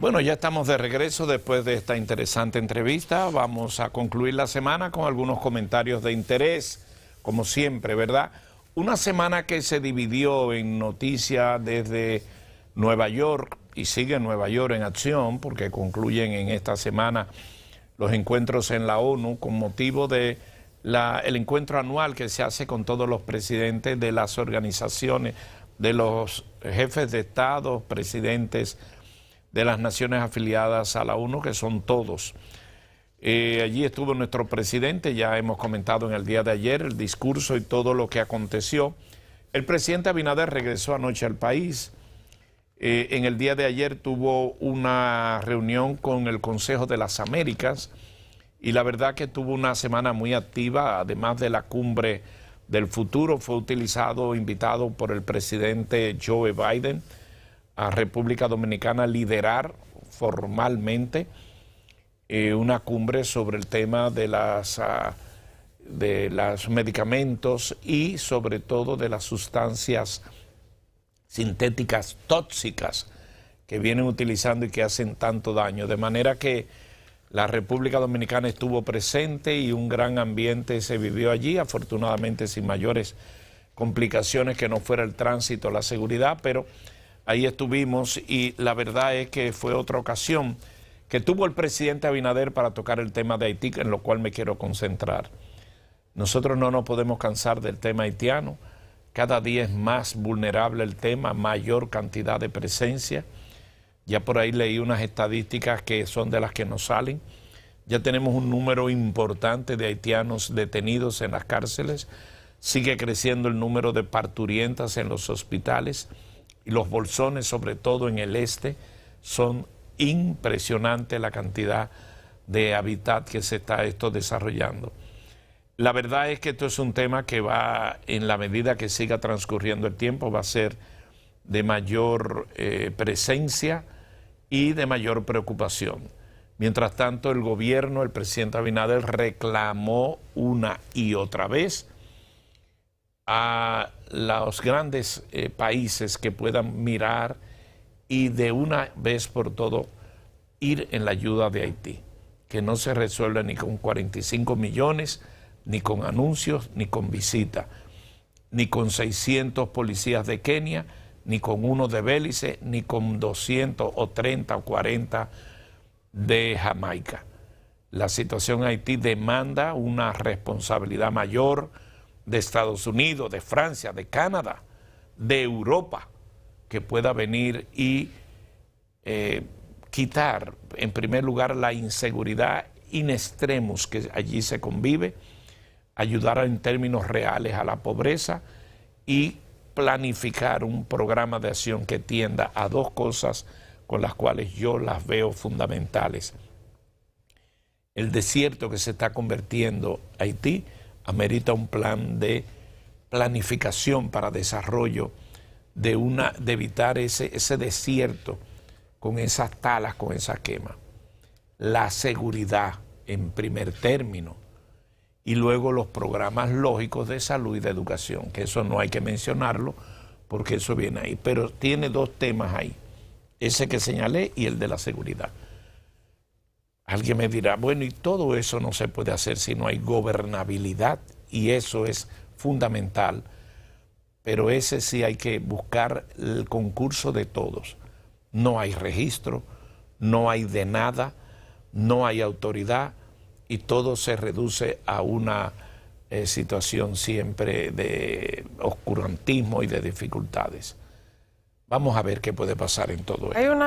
Bueno, ya estamos de regreso después de esta interesante entrevista. Vamos a concluir la semana con algunos comentarios de interés, como siempre, ¿verdad? Una semana que se dividió en noticias desde Nueva York y sigue Nueva York en acción porque concluyen en esta semana los encuentros en la ONU con motivo de el encuentro anual que se hace con todos los presidentes de las organizaciones, de los jefes de Estado, presidentes de las naciones afiliadas a la ONU, que son todos. Eh, allí estuvo nuestro presidente, ya hemos comentado en el día de ayer el discurso y todo lo que aconteció. El presidente Abinader regresó anoche al país. Eh, en el día de ayer tuvo una reunión con el Consejo de las Américas y la verdad que tuvo una semana muy activa, además de la cumbre del futuro, fue utilizado, invitado por el presidente Joe Biden a República Dominicana liderar formalmente eh, una cumbre sobre el tema de las ah, de los medicamentos y sobre todo de las sustancias sintéticas tóxicas que vienen utilizando y que hacen tanto daño. De manera que la República Dominicana estuvo presente y un gran ambiente se vivió allí, afortunadamente sin mayores complicaciones que no fuera el tránsito, la seguridad, pero Ahí estuvimos y la verdad es que fue otra ocasión que tuvo el presidente Abinader para tocar el tema de Haití, en lo cual me quiero concentrar. Nosotros no nos podemos cansar del tema haitiano. Cada día es más vulnerable el tema, mayor cantidad de presencia. Ya por ahí leí unas estadísticas que son de las que nos salen. Ya tenemos un número importante de haitianos detenidos en las cárceles. Sigue creciendo el número de parturientas en los hospitales y los bolsones, sobre todo en el este, son impresionante la cantidad de hábitat que se está esto desarrollando. La verdad es que esto es un tema que va, en la medida que siga transcurriendo el tiempo, va a ser de mayor eh, presencia y de mayor preocupación. Mientras tanto, el gobierno, el presidente Abinader, reclamó una y otra vez a los grandes eh, países que puedan mirar y de una vez por todo ir en la ayuda de Haití, que no se resuelve ni con 45 millones, ni con anuncios, ni con visitas, ni con 600 policías de Kenia, ni con uno de Bélice, ni con 200 o 30 o 40 de Jamaica. La situación en Haití demanda una responsabilidad mayor, de Estados Unidos, de Francia, de Canadá, de Europa, que pueda venir y eh, quitar, en primer lugar, la inseguridad in extremos que allí se convive, ayudar en términos reales a la pobreza y planificar un programa de acción que tienda a dos cosas con las cuales yo las veo fundamentales. El desierto que se está convirtiendo Haití, amerita un plan de planificación para desarrollo de, una, de evitar ese, ese desierto con esas talas, con esas quema. La seguridad en primer término y luego los programas lógicos de salud y de educación, que eso no hay que mencionarlo porque eso viene ahí, pero tiene dos temas ahí, ese que señalé y el de la seguridad. Alguien me dirá, bueno, y todo eso no se puede hacer si no hay gobernabilidad, y eso es fundamental, pero ese sí hay que buscar el concurso de todos. No hay registro, no hay de nada, no hay autoridad, y todo se reduce a una eh, situación siempre de oscurantismo y de dificultades. Vamos a ver qué puede pasar en todo esto.